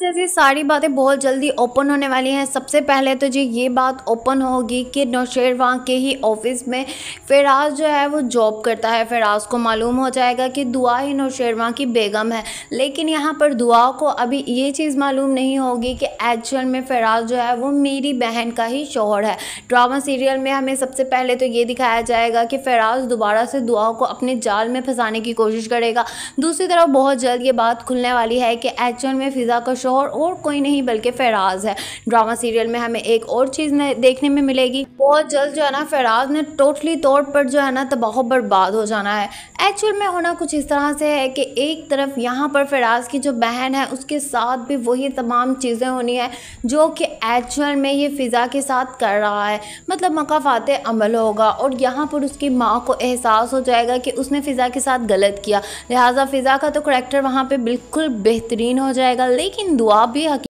जैसी सारी बातें बहुत जल्दी ओपन होने वाली हैं सबसे पहले तो जी ये बात ओपन होगी कि नौशेर वहाँ के ही ऑफिस में फिराज जो है वो जॉब करता है फिराज को मालूम हो जाएगा कि दुआ ही नौशेरवा की बेगम है लेकिन यहाँ पर दुआ को अभी ये चीज़ मालूम नहीं होगी कि एक्चुअल में फिराज जो है वो मेरी बहन का ही शोहर है ड्रामा सीरियल में हमें सबसे पहले तो ये दिखाया जाएगा कि फिराज दोबारा से दुआ को अपने जाल में फंसाने की कोशिश करेगा दूसरी तरफ बहुत जल्द ये बात खुलने वाली है कि एक्चुअल में फ़िज़ा का शोहर और कोई नहीं बल्कि फराज है ड्रामा सीरियल में हमें एक और चीज़ देखने में मिलेगी बहुत जल्द जो है ना फराज ने टोटली तौर पर जो है ना तबाह बर्बाद हो जाना है एक्चुअल में होना कुछ इस तरह से है कि एक तरफ यहाँ पर फराज की जो बहन है उसके साथ भी वही तमाम चीज़ें होनी है जो कि एक्चुअल में ये फ़िज़ा के साथ कर रहा है मतलब मकाफात अमल होगा और यहाँ पर उसकी माँ को एहसास हो जाएगा कि उसने फ़िज़ा के साथ गलत किया लिहाजा फ़िज़ा का तो करेक्टर वहाँ पर बिल्कुल बेहतरीन हो जाएगा लेकिन दुआ भी